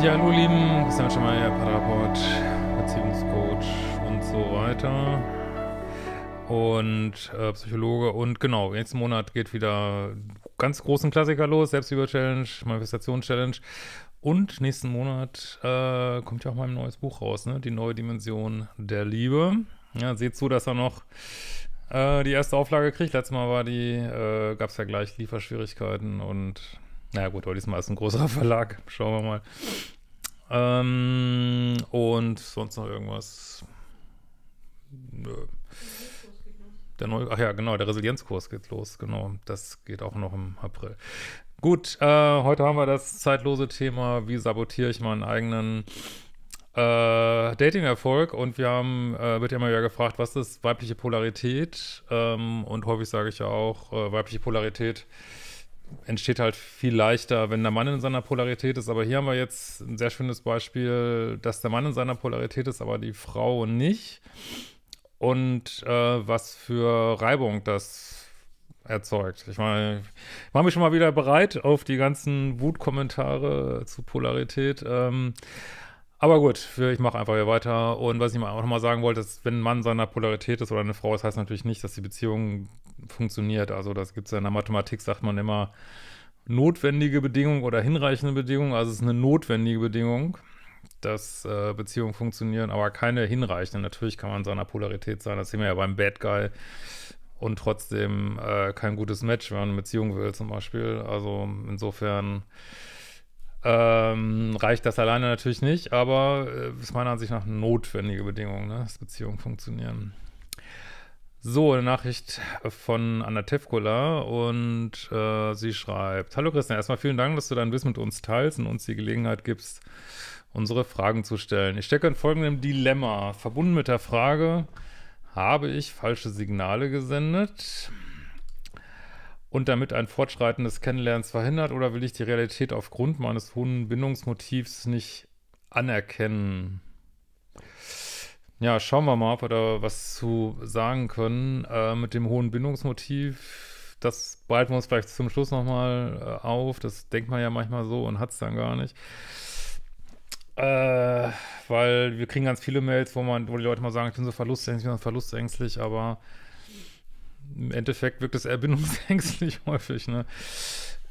Ja, hallo Lieben, Christian Schemmer, ja, Parapport, Beziehungscoach und so weiter. Und äh, Psychologe und genau, nächsten Monat geht wieder ganz großen Klassiker los, Selbstliebe-Challenge, manifestations challenge Und nächsten Monat äh, kommt ja auch mein neues Buch raus, ne? Die neue Dimension der Liebe. Ja, seht zu, dass er noch äh, die erste Auflage kriegt. Letztes Mal war die, äh, gab es ja gleich Lieferschwierigkeiten und naja gut, aber diesmal ist ein größerer Verlag. Schauen wir mal. Ähm, und sonst noch irgendwas? Nö. Der neue, ach ja, genau, der Resilienzkurs geht los, genau. Das geht auch noch im April. Gut, äh, heute haben wir das zeitlose Thema, wie sabotiere ich meinen eigenen äh, Dating-Erfolg und wir haben, äh, wird ja immer wieder gefragt, was ist weibliche Polarität? Ähm, und häufig sage ich ja auch, äh, weibliche Polarität entsteht halt viel leichter, wenn der Mann in seiner Polarität ist. Aber hier haben wir jetzt ein sehr schönes Beispiel, dass der Mann in seiner Polarität ist, aber die Frau nicht. Und äh, was für Reibung das erzeugt. Ich meine, ich mache mich schon mal wieder bereit auf die ganzen Wutkommentare zu Polarität. Ähm, aber gut, ich mache einfach hier weiter. Und was ich auch nochmal sagen wollte, ist, wenn ein Mann seiner Polarität ist oder eine Frau, ist, heißt natürlich nicht, dass die Beziehung funktioniert. Also das gibt es ja in der Mathematik, sagt man immer, notwendige Bedingung oder hinreichende Bedingung. Also es ist eine notwendige Bedingung, dass äh, Beziehungen funktionieren, aber keine hinreichende. Natürlich kann man seiner Polarität sein. Das sehen wir ja beim Bad Guy und trotzdem äh, kein gutes Match, wenn man eine Beziehung will zum Beispiel. Also insofern ähm, reicht das alleine natürlich nicht, aber äh, ist meiner Ansicht nach notwendige Bedingungen, ne, dass Beziehungen funktionieren. So, eine Nachricht von Anna Tevkola und äh, sie schreibt: Hallo Christian, erstmal vielen Dank, dass du dein Wissen mit uns teilst und uns die Gelegenheit gibst, unsere Fragen zu stellen. Ich stecke in folgendem Dilemma. Verbunden mit der Frage, habe ich falsche Signale gesendet? und damit ein Fortschreiten des Kennenlernens verhindert oder will ich die Realität aufgrund meines hohen Bindungsmotivs nicht anerkennen? Ja, schauen wir mal, ob wir da was zu sagen können äh, mit dem hohen Bindungsmotiv. Das breiten wir uns vielleicht zum Schluss nochmal äh, auf. Das denkt man ja manchmal so und hat es dann gar nicht. Äh, weil wir kriegen ganz viele Mails, wo man, wo die Leute mal sagen, ich bin so verlustängstlich, ich bin so verlustängstlich, aber im Endeffekt wirkt es eher bindungsängstlich häufig, ne?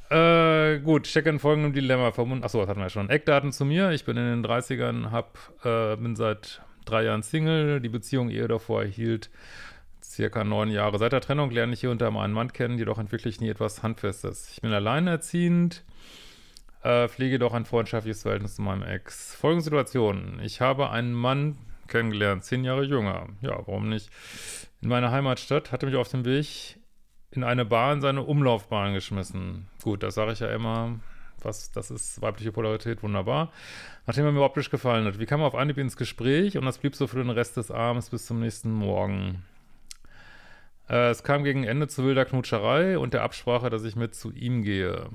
Äh, gut, stecke in folgendem Dilemma verbunden. Achso, das hatten wir ja schon. Eckdaten zu mir. Ich bin in den 30ern, hab, äh, bin seit drei Jahren Single. Die Beziehung ehe davor erhielt circa neun Jahre. Seit der Trennung lerne ich hier unter meinen Mann kennen, jedoch entwickle ich nie etwas Handfestes. Ich bin alleinerziehend, äh, pflege doch ein freundschaftliches Verhältnis zu meinem Ex. Folgende Situation. Ich habe einen Mann, kennengelernt, zehn Jahre jünger. Ja, warum nicht? In meiner Heimatstadt hatte mich auf dem Weg in eine Bahn seine Umlaufbahn geschmissen. Gut, das sage ich ja immer. Was, das ist weibliche Polarität, wunderbar. Nachdem er mir optisch gefallen hat. Wie kam er auf Anhieb ins Gespräch? Und das blieb so für den Rest des Abends bis zum nächsten Morgen. Äh, es kam gegen Ende zu wilder Knutscherei und der Absprache, dass ich mit zu ihm gehe.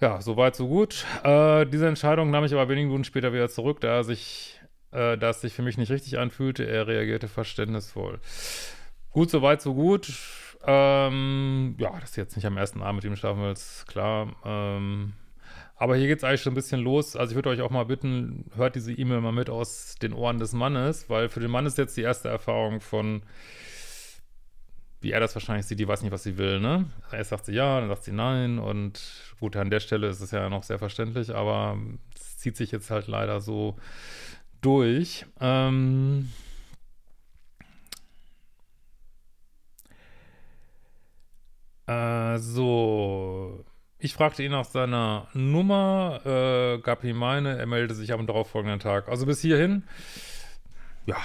Ja, soweit, so gut. Äh, diese Entscheidung nahm ich aber wenige Minuten später wieder zurück, da er sich, äh, da es sich für mich nicht richtig anfühlte. Er reagierte verständnisvoll. Gut, soweit, so gut. Ähm, ja, dass du jetzt nicht am ersten Abend mit ihm schlafen willst, klar. Ähm, aber hier geht es eigentlich schon ein bisschen los. Also ich würde euch auch mal bitten, hört diese E-Mail mal mit aus den Ohren des Mannes, weil für den Mann ist jetzt die erste Erfahrung von wie er das wahrscheinlich sieht, die weiß nicht, was sie will, ne? Also erst sagt sie ja, dann sagt sie nein und gut, an der Stelle ist es ja noch sehr verständlich, aber es zieht sich jetzt halt leider so durch. Ähm äh, so, ich fragte ihn nach seiner Nummer, äh, gab ihm meine, er meldete sich am darauffolgenden Tag. Also bis hierhin, ja,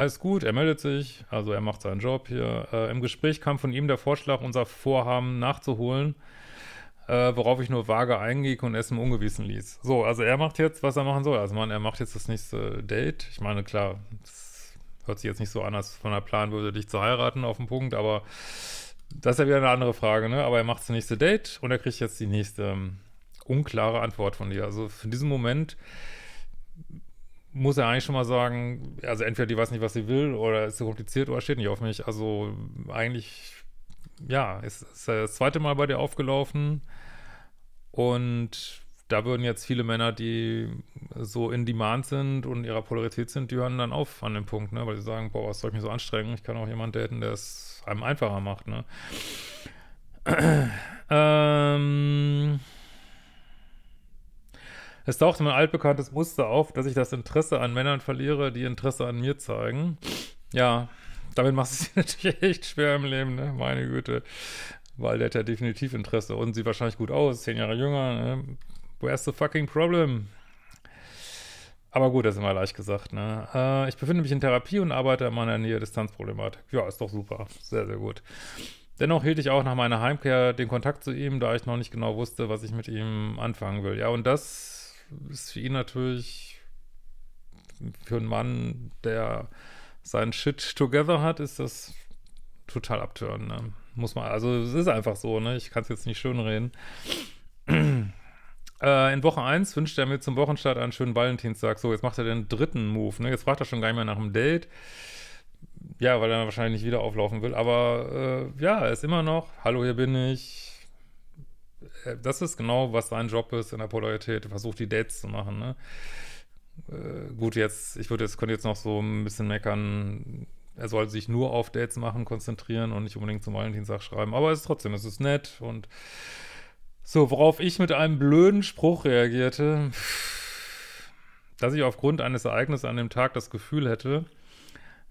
alles gut, er meldet sich, also er macht seinen Job hier. Äh, Im Gespräch kam von ihm der Vorschlag, unser Vorhaben nachzuholen, äh, worauf ich nur vage einging und es im Ungewissen ließ. So, also er macht jetzt, was er machen soll. Also man, er macht jetzt das nächste Date. Ich meine, klar, das hört sich jetzt nicht so an, als von er Plan würde, dich zu heiraten auf den Punkt, aber das ist ja wieder eine andere Frage, ne? Aber er macht das nächste Date und er kriegt jetzt die nächste um, ähm, unklare Antwort von dir. Also in diesem Moment muss er eigentlich schon mal sagen, also entweder die weiß nicht, was sie will, oder ist zu kompliziert oder steht nicht auf mich. Also eigentlich, ja, ist, ist das zweite Mal bei dir aufgelaufen. Und da würden jetzt viele Männer, die so in Demand sind und ihrer Polarität sind, die hören dann auf an dem Punkt, ne? Weil sie sagen, boah, was soll ich mir so anstrengen? Ich kann auch jemanden daten, der es einem einfacher macht, ne? ähm. Es tauchte mein altbekanntes Muster auf, dass ich das Interesse an Männern verliere, die Interesse an mir zeigen. Ja, damit machst du es sich natürlich echt schwer im Leben, ne? Meine Güte. Weil der hat ja definitiv Interesse und sieht wahrscheinlich gut aus, zehn Jahre jünger, ne? Where's the fucking problem? Aber gut, das ist immer leicht gesagt, ne? Äh, ich befinde mich in Therapie und arbeite an meiner Nähe Distanzproblematik. Ja, ist doch super. Sehr, sehr gut. Dennoch hielt ich auch nach meiner Heimkehr den Kontakt zu ihm, da ich noch nicht genau wusste, was ich mit ihm anfangen will. Ja, und das ist für ihn natürlich, für einen Mann, der seinen Shit together hat, ist das total abtören. Ne? Muss man, also es ist einfach so, ne? Ich kann es jetzt nicht schönreden. äh, in Woche 1 wünscht er mir zum Wochenstart einen schönen Valentinstag. So, jetzt macht er den dritten Move, ne? Jetzt fragt er schon gar nicht mehr nach dem Date. Ja, weil er wahrscheinlich nicht wieder auflaufen will. Aber äh, ja, er ist immer noch, hallo, hier bin ich äh, das ist genau, was sein Job ist in der Polarität, Er versucht die Dates zu machen, ne? Äh, gut, jetzt, ich würde jetzt, könnte jetzt noch so ein bisschen meckern, er soll sich nur auf Dates machen, konzentrieren und nicht unbedingt zum Valentinstag schreiben, aber es ist trotzdem, es ist nett und so, worauf ich mit einem blöden Spruch reagierte, dass ich aufgrund eines Ereignisses an dem Tag das Gefühl hätte,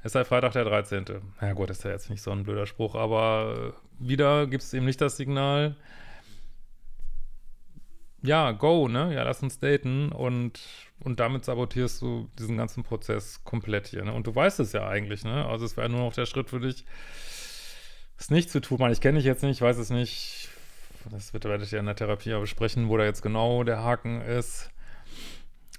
es sei Freitag der 13. Na ja, gut, das ist ja jetzt nicht so ein blöder Spruch, aber wieder gibt es ihm nicht das Signal, ja, go, ne? Ja, lass uns daten und, und damit sabotierst du diesen ganzen Prozess komplett hier, ne? Und du weißt es ja eigentlich, ne? Also es wäre nur noch der Schritt für dich, es nicht zu tun. Man, ich kenne dich jetzt nicht, ich weiß es nicht. Das wird, werdet ihr in der Therapie aber besprechen, wo da jetzt genau der Haken ist.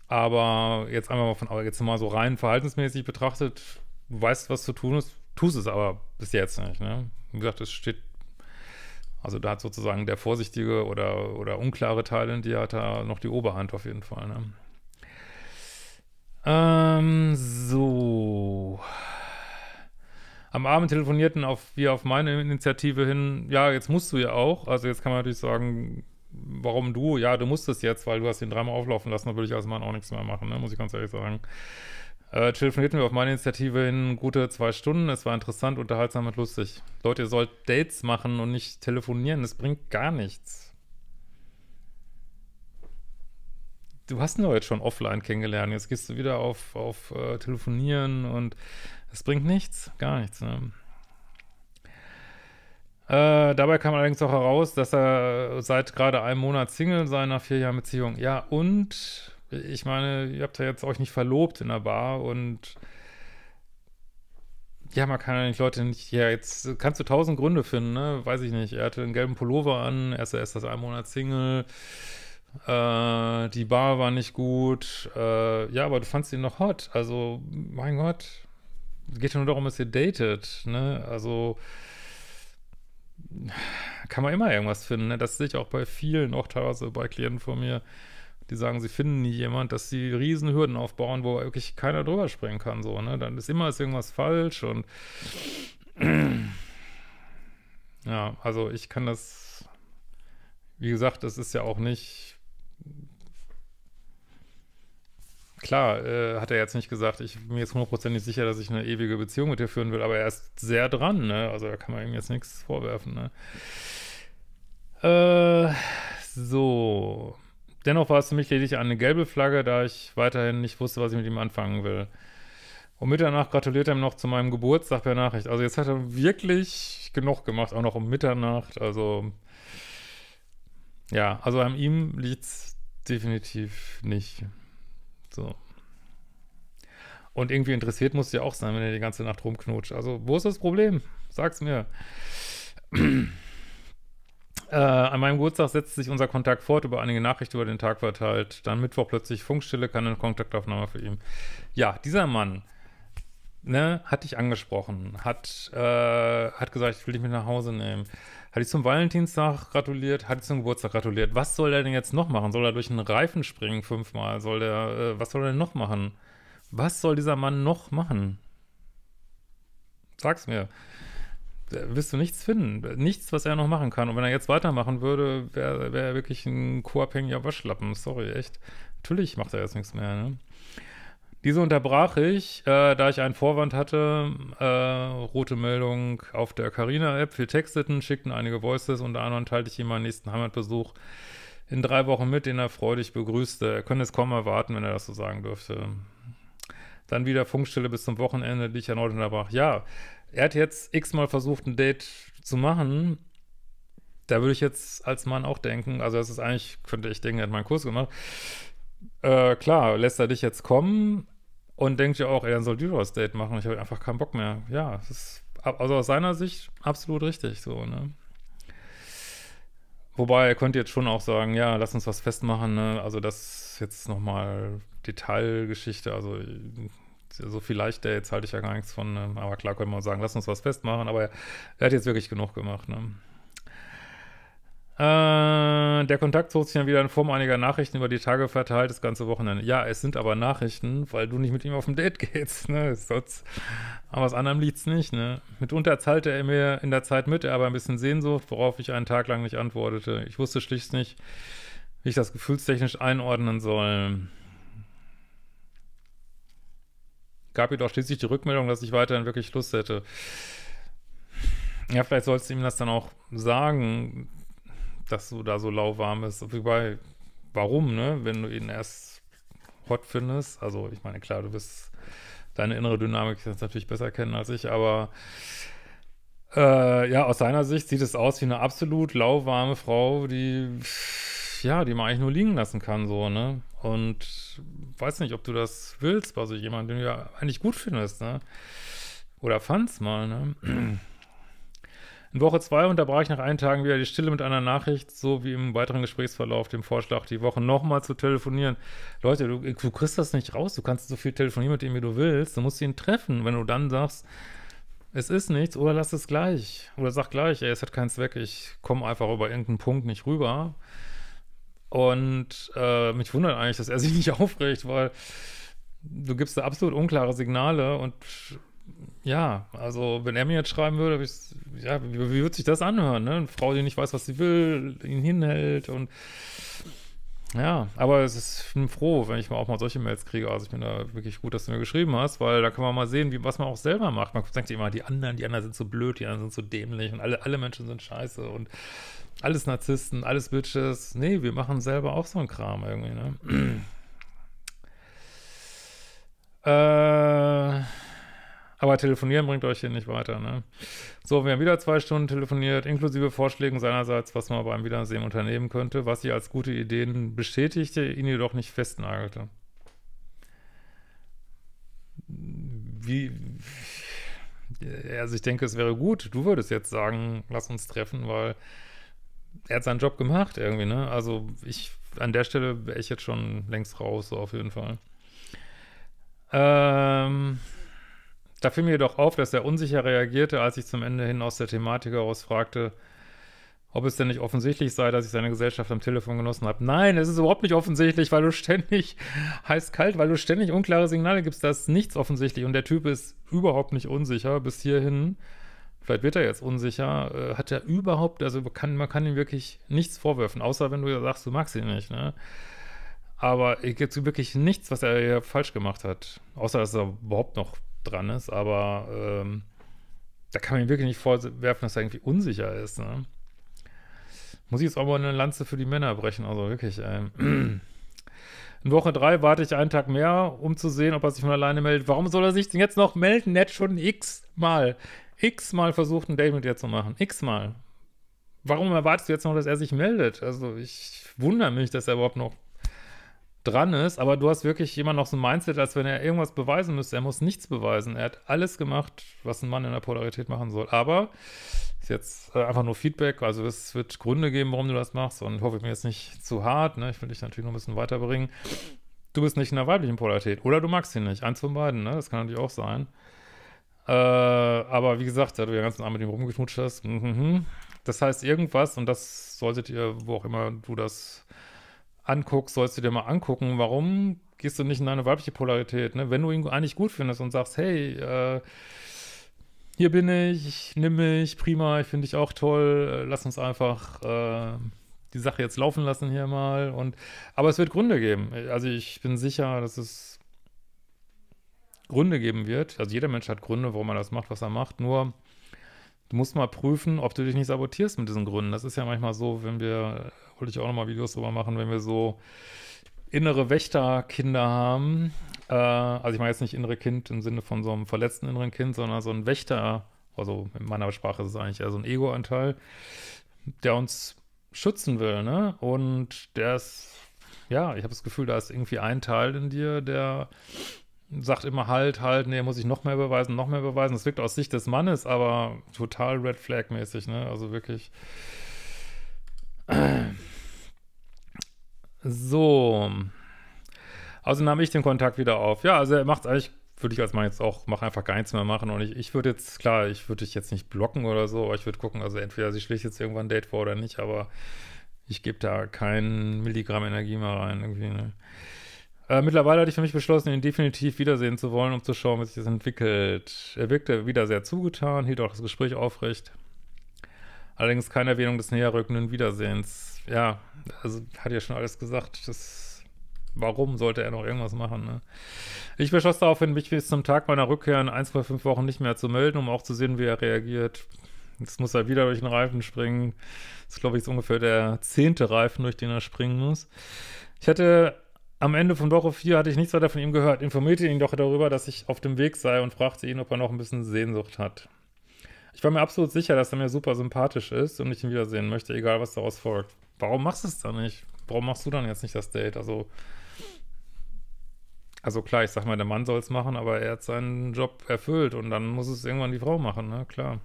Aber jetzt einmal mal von, aber jetzt mal so rein verhaltensmäßig betrachtet, du weißt, was zu tun ist, tust es aber bis jetzt nicht, ne? Wie gesagt, es steht also da hat sozusagen der vorsichtige oder, oder unklare Teil, die hat da noch die Oberhand auf jeden Fall. Ne? Ähm, so. Am Abend telefonierten auf, wir auf meine Initiative hin, ja, jetzt musst du ja auch. Also jetzt kann man natürlich sagen, warum du? Ja, du musst es jetzt, weil du hast ihn dreimal auflaufen lassen, da würde ich als Mann auch nichts mehr machen, ne? muss ich ganz ehrlich sagen. Äh, Chill wir auf meine Initiative in gute zwei Stunden. Es war interessant, unterhaltsam und lustig. Leute, ihr sollt Dates machen und nicht telefonieren. Das bringt gar nichts. Du hast ihn doch jetzt schon offline kennengelernt. Jetzt gehst du wieder auf, auf äh, Telefonieren und es bringt nichts. Gar nichts. Ne? Äh, dabei kam allerdings auch heraus, dass er seit gerade einem Monat Single sei nach vier Jahren Beziehung. Ja, und ich meine, ihr habt ja jetzt euch nicht verlobt in der Bar und ja, man kann ja nicht Leute nicht, ja, jetzt kannst du tausend Gründe finden, ne? Weiß ich nicht. Er hatte einen gelben Pullover an, er ist erst das ein Monat Single, äh, die Bar war nicht gut, äh, ja, aber du fandst ihn noch hot. Also, mein Gott, geht ja nur darum, dass ihr datet, ne? Also kann man immer irgendwas finden, ne? Das sehe ich auch bei vielen, auch teilweise bei Klienten von mir die sagen, sie finden nie jemand, dass sie Riesenhürden aufbauen, wo wirklich keiner drüber springen kann, so, ne? Dann ist immer ist irgendwas falsch und ja, also ich kann das, wie gesagt, das ist ja auch nicht klar, äh, hat er jetzt nicht gesagt, ich bin mir jetzt hundertprozentig sicher, dass ich eine ewige Beziehung mit dir führen will, aber er ist sehr dran, ne? Also da kann man ihm jetzt nichts vorwerfen, ne? Äh, so. Dennoch war es für mich lediglich eine gelbe Flagge, da ich weiterhin nicht wusste, was ich mit ihm anfangen will. Um Mitternacht gratuliert er ihm noch zu meinem Geburtstag per Nachricht. Also jetzt hat er wirklich genug gemacht, auch noch um Mitternacht. Also ja, also an ihm liegt es definitiv nicht. So. Und irgendwie interessiert muss ja auch sein, wenn er die ganze Nacht rumknutscht. Also wo ist das Problem? Sag's mir. Äh, an meinem Geburtstag setzt sich unser Kontakt fort, über einige Nachrichten über den Tag verteilt. Dann Mittwoch plötzlich Funkstille, keine Kontaktaufnahme für ihn. Ja, dieser Mann ne, hat dich angesprochen, hat, äh, hat gesagt, ich will dich mit nach Hause nehmen. Hat dich zum Valentinstag gratuliert, hat dich zum Geburtstag gratuliert. Was soll er denn jetzt noch machen? Soll er durch einen Reifen springen fünfmal? Soll der, äh, was soll er denn noch machen? Was soll dieser Mann noch machen? Sag's mir wirst du nichts finden. Nichts, was er noch machen kann. Und wenn er jetzt weitermachen würde, wäre wär er wirklich ein co-abhängiger Waschlappen. Sorry, echt. Natürlich macht er jetzt nichts mehr, ne? Diese unterbrach ich, äh, da ich einen Vorwand hatte. Äh, rote Meldung auf der Carina-App. Wir texteten, schickten einige Voices. Unter anderem teilte ich ihm meinen nächsten Heimatbesuch in drei Wochen mit, den er freudig begrüßte. Er könnte es kaum erwarten, wenn er das so sagen dürfte. Dann wieder Funkstille bis zum Wochenende, die ich erneut unterbrach. Ja, er hat jetzt x-mal versucht, ein Date zu machen. Da würde ich jetzt als Mann auch denken, also das ist eigentlich, könnte ich denken, er hat meinen Kurs gemacht. Äh, klar, lässt er dich jetzt kommen und denkt ja auch, er soll du das Date machen. Ich habe einfach keinen Bock mehr. Ja, es ist also aus seiner Sicht absolut richtig so, ne? Wobei er könnte jetzt schon auch sagen, ja, lass uns was festmachen, ne? Also das ist jetzt nochmal Detailgeschichte, also so viel leichter, jetzt halte ich ja gar nichts von, ähm, aber klar können wir sagen, lass uns was festmachen, aber er hat jetzt wirklich genug gemacht, ne? Äh, der Kontakt zog sich dann wieder in Form einiger Nachrichten über die Tage verteilt, das ganze Wochenende. Ja, es sind aber Nachrichten, weil du nicht mit ihm auf ein Date gehst, ne? Sonst, aber was anderem liegt's nicht, ne? Mitunter zahlte er mir in der Zeit mit, er aber ein bisschen Sehnsucht, worauf ich einen Tag lang nicht antwortete. Ich wusste schlicht nicht, wie ich das gefühlstechnisch einordnen soll. gab ihr doch schließlich die Rückmeldung, dass ich weiterhin wirklich Lust hätte. Ja, vielleicht sollst du ihm das dann auch sagen, dass du da so lauwarm bist. Wobei, warum, ne? Wenn du ihn erst hot findest. Also, ich meine, klar, du bist deine innere Dynamik kannst natürlich besser kennen als ich, aber äh, ja, aus seiner Sicht sieht es aus wie eine absolut lauwarme Frau, die ja, die man eigentlich nur liegen lassen kann, so, ne? Und weiß nicht, ob du das willst bei so jemandem, den du ja eigentlich gut findest, ne? Oder fand's mal, ne? In Woche zwei unterbrach ich nach einigen Tagen wieder die Stille mit einer Nachricht, so wie im weiteren Gesprächsverlauf, dem Vorschlag, die Woche nochmal zu telefonieren. Leute, du, du, kriegst das nicht raus, du kannst so viel telefonieren mit ihm, wie du willst, du musst ihn treffen, wenn du dann sagst, es ist nichts, oder lass es gleich. Oder sag gleich, ey, es hat keinen Zweck, ich komme einfach über irgendeinen Punkt nicht rüber. Und äh, mich wundert eigentlich, dass er sich nicht aufregt, weil du gibst da absolut unklare Signale und ja, also wenn er mir jetzt schreiben würde, ich, ja, wie, wie würde sich das anhören? Ne? Eine Frau, die nicht weiß, was sie will, ihn hinhält und ja, aber es ist froh, wenn ich mal auch mal solche Mails kriege. Also ich bin da wirklich gut, dass du mir geschrieben hast, weil da kann man mal sehen, wie, was man auch selber macht. Man denkt immer, die anderen, die anderen sind so blöd, die anderen sind so dämlich und alle, alle Menschen sind scheiße und alles Narzissten, alles Bitches. Nee, wir machen selber auch so einen Kram irgendwie, ne? äh, aber telefonieren bringt euch hier nicht weiter. Ne? So, wir haben wieder zwei Stunden telefoniert, inklusive Vorschlägen seinerseits, was man beim Wiedersehen unternehmen könnte, was sie als gute Ideen bestätigte, ihn jedoch nicht festnagelte. Wie. Also ich denke, es wäre gut, du würdest jetzt sagen, lass uns treffen, weil er hat seinen Job gemacht irgendwie, ne? Also ich, an der Stelle wäre ich jetzt schon längst raus, so auf jeden Fall. Ähm, da fiel mir jedoch auf, dass er unsicher reagierte, als ich zum Ende hin aus der Thematik heraus fragte, ob es denn nicht offensichtlich sei, dass ich seine Gesellschaft am Telefon genossen habe. Nein, es ist überhaupt nicht offensichtlich, weil du ständig heiß kalt, weil du ständig unklare Signale gibst, das ist nichts offensichtlich und der Typ ist überhaupt nicht unsicher bis hierhin. Vielleicht wird er jetzt unsicher, äh, hat er überhaupt, also kann, man kann ihm wirklich nichts vorwerfen, außer wenn du sagst, du magst ihn nicht, ne? Aber es gibt wirklich nichts, was er hier falsch gemacht hat. Außer, dass er überhaupt noch dran ist, aber ähm, da kann man ihm wirklich nicht vorwerfen, dass er irgendwie unsicher ist. Ne? Muss ich jetzt auch mal eine Lanze für die Männer brechen, also wirklich. Ähm, in Woche drei warte ich einen Tag mehr, um zu sehen, ob er sich von alleine meldet. Warum soll er sich denn jetzt noch melden? hat schon x-mal. X-mal versucht, ein Date mit dir zu machen. X-mal. Warum erwartest du jetzt noch, dass er sich meldet? Also ich wundere mich, dass er überhaupt noch dran ist, aber du hast wirklich immer noch so ein Mindset, als wenn er irgendwas beweisen müsste. Er muss nichts beweisen. Er hat alles gemacht, was ein Mann in der Polarität machen soll. Aber ist jetzt äh, einfach nur Feedback. Also es wird Gründe geben, warum du das machst. Und hoffe ich mir jetzt nicht zu hart. Ne? Ich will dich natürlich noch ein bisschen weiterbringen. Du bist nicht in der weiblichen Polarität. Oder du magst ihn nicht. Eins von beiden. Ne? Das kann natürlich auch sein. Äh, aber wie gesagt, da du den ganzen Abend mit ihm rumgeknutscht hast. Mm -hmm. Das heißt irgendwas, und das solltet ihr, wo auch immer du das anguckst, sollst du dir mal angucken, warum gehst du nicht in deine weibliche Polarität, ne? Wenn du ihn eigentlich gut findest und sagst, hey, äh, hier bin ich, ich nimm mich, prima, ich finde dich auch toll, äh, lass uns einfach äh, die Sache jetzt laufen lassen hier mal und aber es wird Gründe geben. Also ich bin sicher, dass es Gründe geben wird. Also jeder Mensch hat Gründe, warum er das macht, was er macht. Nur du musst mal prüfen, ob du dich nicht sabotierst mit diesen Gründen. Das ist ja manchmal so, wenn wir wollte ich auch nochmal Videos drüber machen, wenn wir so innere Wächterkinder haben. Äh, also ich meine jetzt nicht innere Kind im Sinne von so einem verletzten inneren Kind, sondern so ein Wächter, also in meiner Sprache ist es eigentlich eher so ein Ego-Anteil, der uns schützen will, ne? Und der ist, ja, ich habe das Gefühl, da ist irgendwie ein Teil in dir, der sagt immer halt, halt, nee, muss ich noch mehr beweisen, noch mehr beweisen. Das wirkt aus Sicht des Mannes, aber total Red Flag mäßig, ne? Also wirklich. So. Also nahm ich den Kontakt wieder auf. Ja, also er macht es eigentlich, würde ich als Mann jetzt auch, mache einfach gar nichts mehr machen. Und ich, ich würde jetzt, klar, ich würde dich jetzt nicht blocken oder so, aber ich würde gucken, also entweder sie schlägt jetzt irgendwann ein Date vor oder nicht, aber ich gebe da kein Milligramm Energie mehr rein irgendwie, ne? Äh, mittlerweile hatte ich für mich beschlossen, ihn definitiv wiedersehen zu wollen, um zu schauen, wie sich das entwickelt. Er wirkte wieder sehr zugetan, hielt auch das Gespräch aufrecht. Allerdings keine Erwähnung des näherrückenden Wiedersehens. Ja, also hat ja schon alles gesagt. Das, warum sollte er noch irgendwas machen? Ne? Ich beschloss daraufhin, mich bis zum Tag meiner Rückkehr in 1,5 Wochen nicht mehr zu melden, um auch zu sehen, wie er reagiert. Jetzt muss er wieder durch den Reifen springen. Das ist, glaube ich, ist ungefähr der zehnte Reifen, durch den er springen muss. Ich hatte am Ende von Woche 4 hatte ich nichts weiter von ihm gehört, informierte ihn doch darüber, dass ich auf dem Weg sei und fragte ihn, ob er noch ein bisschen Sehnsucht hat. Ich war mir absolut sicher, dass er mir super sympathisch ist und ich ihn wiedersehen möchte, egal was daraus folgt. Warum machst du es dann nicht? Warum machst du dann jetzt nicht das Date? Also, also klar, ich sag mal, der Mann soll es machen, aber er hat seinen Job erfüllt und dann muss es irgendwann die Frau machen, ne? Klar.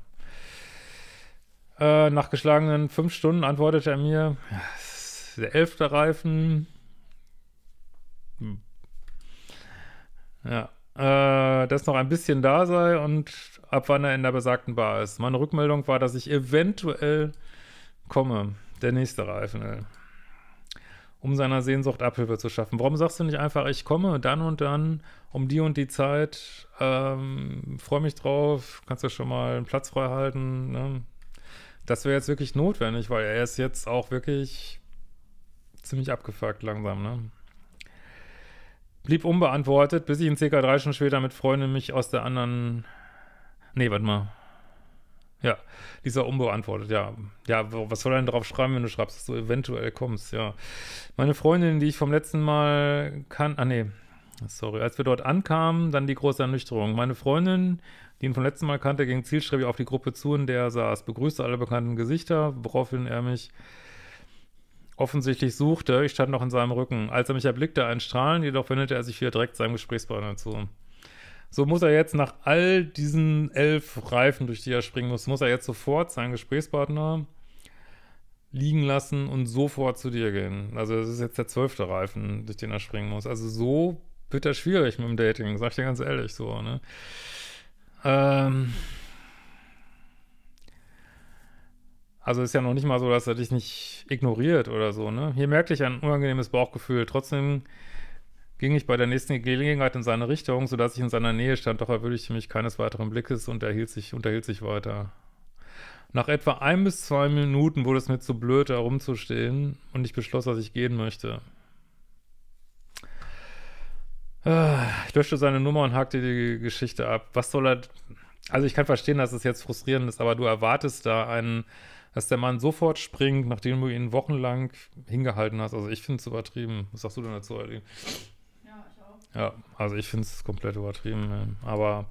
Äh, nach geschlagenen fünf Stunden antwortete er mir, ja, der elfte Reifen. Hm. Ja, äh, dass noch ein bisschen da sei und ab wann er in der besagten Bar ist. Meine Rückmeldung war, dass ich eventuell komme. Der nächste Reifen, ey. Um seiner Sehnsucht Abhilfe zu schaffen. Warum sagst du nicht einfach, ich komme dann und dann um die und die Zeit? Ähm, Freue mich drauf. Kannst du schon mal einen Platz frei halten? Ne? Das wäre jetzt wirklich notwendig, weil er ist jetzt auch wirklich ziemlich abgefuckt langsam, ne? Blieb unbeantwortet, bis ich in ca. drei Stunden später mit Freunden mich aus der anderen Nee, warte mal. Ja, dieser unbeantwortet, ja. Ja, was soll er denn drauf schreiben, wenn du schreibst, dass du eventuell kommst, ja. Meine Freundin, die ich vom letzten Mal kann, ah nee, sorry, als wir dort ankamen, dann die große Ernüchterung. Meine Freundin, die ihn vom letzten Mal kannte, ging zielstrebig auf die Gruppe zu, in der er saß, begrüßte alle bekannten Gesichter, woraufhin er mich offensichtlich suchte. Ich stand noch in seinem Rücken. Als er mich erblickte, ein Strahlen, jedoch wendete er sich wieder direkt seinem Gesprächspartner zu. So muss er jetzt nach all diesen elf Reifen, durch die er springen muss, muss er jetzt sofort seinen Gesprächspartner liegen lassen und sofort zu dir gehen. Also das ist jetzt der zwölfte Reifen, durch den er springen muss. Also so wird das schwierig mit dem Dating, sag ich dir ganz ehrlich so, ne? Ähm also ist ja noch nicht mal so, dass er dich nicht ignoriert oder so, ne? Hier merkte ich ein unangenehmes Bauchgefühl. Trotzdem ging ich bei der nächsten Gelegenheit in seine Richtung, sodass ich in seiner Nähe stand, doch erwürdigte mich keines weiteren Blickes und erhielt sich, unterhielt sich weiter. Nach etwa ein bis zwei Minuten wurde es mir zu blöd, herumzustehen, und ich beschloss, dass ich gehen möchte. Ich löschte seine Nummer und hakte die Geschichte ab. Was soll er. Also, ich kann verstehen, dass es jetzt frustrierend ist, aber du erwartest da einen, dass der Mann sofort springt, nachdem du ihn wochenlang hingehalten hast. Also, ich finde es übertrieben. Was sagst du denn dazu, Eileen? Ja, also ich finde es komplett übertrieben. Ja. Aber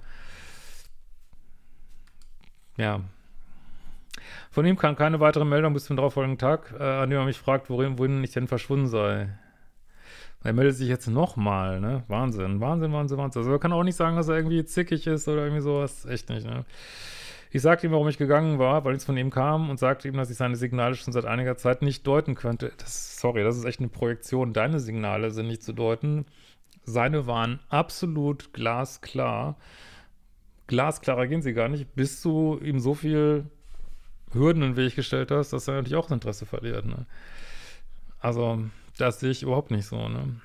ja. Von ihm kam keine weitere Meldung bis zum darauffolgenden Tag, äh, an dem er mich fragt, worin, wohin ich denn verschwunden sei. Er meldet sich jetzt nochmal, ne? Wahnsinn, Wahnsinn, Wahnsinn, Wahnsinn. Also er kann auch nicht sagen, dass er irgendwie zickig ist oder irgendwie sowas. Echt nicht, ne? Ich sagte ihm, warum ich gegangen war, weil nichts von ihm kam und sagte ihm, dass ich seine Signale schon seit einiger Zeit nicht deuten könnte. Das, sorry, das ist echt eine Projektion. Deine Signale sind nicht zu deuten. Seine waren absolut glasklar. Glasklarer gehen sie gar nicht, bis du ihm so viel Hürden in den Weg gestellt hast, dass er natürlich auch Interesse verliert. Ne? Also, das sehe ich überhaupt nicht so. Ne?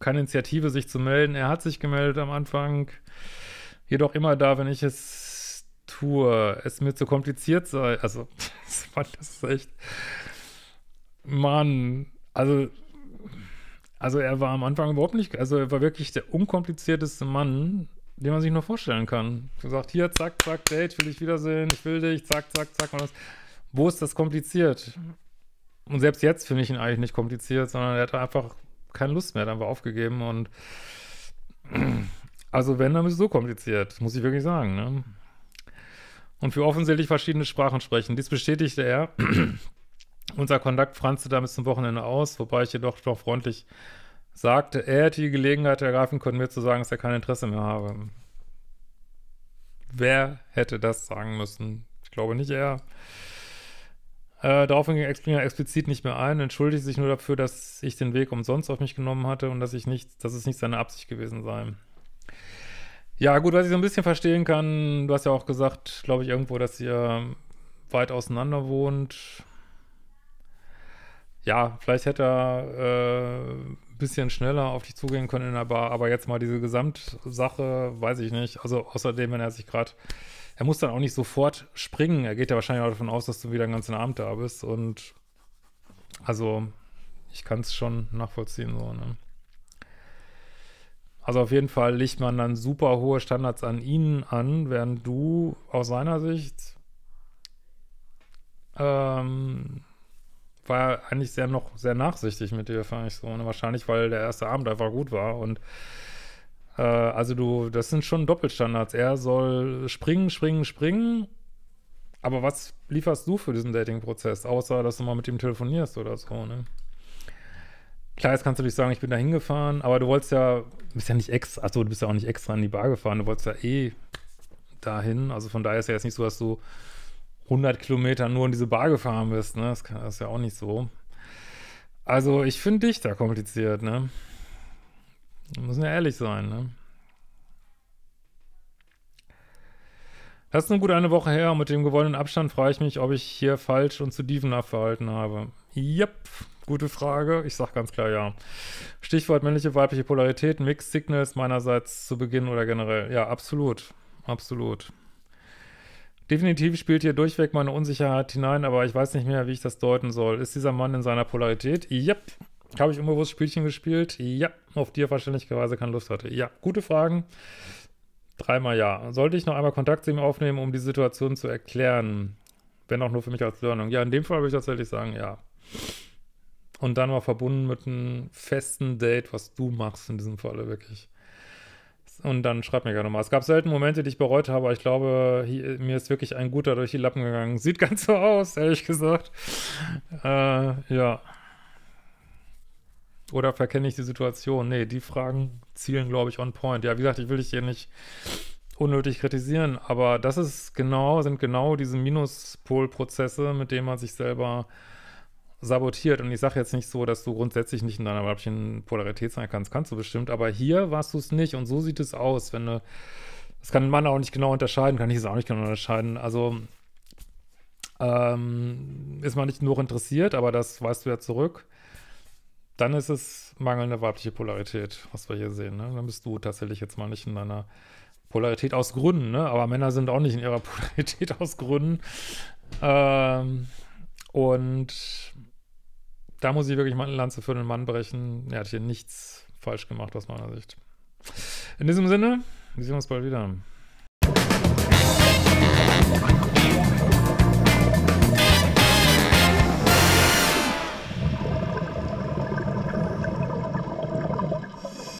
Keine Initiative, sich zu melden. Er hat sich gemeldet am Anfang. Jedoch immer da, wenn ich es tue, es mir zu kompliziert sei. Also, das ist echt. Mann, also also er war am Anfang überhaupt nicht, also er war wirklich der unkomplizierteste Mann, den man sich nur vorstellen kann. Er Gesagt, hier, zack, zack, Date, will ich wiedersehen, ich will dich, zack, zack, zack. Und das, wo ist das kompliziert? Und selbst jetzt finde ich ihn eigentlich nicht kompliziert, sondern er hat einfach keine Lust mehr, hat einfach aufgegeben und also wenn, dann ist es so kompliziert, muss ich wirklich sagen, ne? Und für offensichtlich verschiedene Sprachen sprechen. Dies bestätigte er Unser Kontakt franzte damit zum Wochenende aus, wobei ich jedoch doch freundlich sagte, er hätte die Gelegenheit ergreifen können, mir zu sagen, dass er kein Interesse mehr habe. Wer hätte das sagen müssen? Ich glaube nicht er. Äh, daraufhin ging Explinger explizit nicht mehr ein, entschuldigte sich nur dafür, dass ich den Weg umsonst auf mich genommen hatte und dass ich nicht, dass es nicht seine Absicht gewesen sei. Ja, gut, was ich so ein bisschen verstehen kann, du hast ja auch gesagt, glaube ich, irgendwo, dass ihr weit auseinander wohnt ja, vielleicht hätte er äh, ein bisschen schneller auf dich zugehen können in der Bar, aber jetzt mal diese Gesamtsache, weiß ich nicht. Also außerdem, wenn er sich gerade, er muss dann auch nicht sofort springen. Er geht ja wahrscheinlich auch davon aus, dass du wieder den ganzen Abend da bist und also ich kann es schon nachvollziehen so, ne? Also auf jeden Fall legt man dann super hohe Standards an ihn an, während du aus seiner Sicht ähm, war eigentlich sehr noch sehr nachsichtig mit dir, fand ich so. Und ne? wahrscheinlich, weil der erste Abend einfach gut war. Und äh, also du, das sind schon Doppelstandards. Er soll springen, springen, springen. Aber was lieferst du für diesen Dating-Prozess, außer dass du mal mit ihm telefonierst oder so, ne? Klar, jetzt kannst du natürlich sagen, ich bin da hingefahren, aber du wolltest ja, bist ja nicht extra, achso, du bist ja auch nicht extra in die Bar gefahren, du wolltest ja eh dahin. Also von daher ist ja jetzt nicht so, dass du 100 Kilometer nur in diese Bar gefahren bist, ne? Das, kann, das ist ja auch nicht so. Also, ich finde dich da kompliziert, ne? Wir müssen ja ehrlich sein, ne? Das ist nun gut eine Woche her und mit dem gewonnenen Abstand frage ich mich, ob ich hier falsch und zu dievenhaft verhalten habe. Jep, gute Frage. Ich sag ganz klar ja. Stichwort männliche, weibliche Polarität, Mixed Signals meinerseits zu Beginn oder generell. Ja, absolut. Absolut. Definitiv spielt hier durchweg meine Unsicherheit hinein, aber ich weiß nicht mehr, wie ich das deuten soll. Ist dieser Mann in seiner Polarität? Yep. Habe ich unbewusst Spielchen gespielt? Ja. Auf die er verständlicherweise keine Lust hatte? Ja. Gute Fragen. Dreimal ja. Sollte ich noch einmal Kontakt zu ihm aufnehmen, um die Situation zu erklären? Wenn auch nur für mich als Learning. Ja, in dem Fall würde ich tatsächlich sagen, ja. Und dann mal verbunden mit einem festen Date, was du machst in diesem Falle wirklich und dann schreib mir gerne mal. Es gab selten Momente, die ich bereut habe, aber ich glaube, hier, mir ist wirklich ein guter durch die Lappen gegangen. Sieht ganz so aus, ehrlich gesagt. Äh, ja. Oder verkenne ich die Situation? Nee, die Fragen zielen, glaube ich, on point. Ja, wie gesagt, ich will dich hier nicht unnötig kritisieren, aber das ist genau, sind genau diese Minuspolprozesse, mit denen man sich selber äh, sabotiert. Und ich sage jetzt nicht so, dass du grundsätzlich nicht in deiner weiblichen Polarität sein kannst. Kannst du bestimmt, aber hier warst du es nicht. Und so sieht es aus, wenn du. Das kann ein Mann auch nicht genau unterscheiden, kann ich es auch nicht genau unterscheiden. Also ähm, ist man nicht nur interessiert, aber das weißt du ja zurück. Dann ist es mangelnde weibliche Polarität, was wir hier sehen. Ne? Dann bist du tatsächlich jetzt mal nicht in deiner Polarität aus Gründen, ne? aber Männer sind auch nicht in ihrer Polarität aus Gründen. Ähm, und da muss ich wirklich mal eine Lanze für den Mann brechen. Er hat hier nichts falsch gemacht aus meiner Sicht. In diesem Sinne, wir sehen uns bald wieder.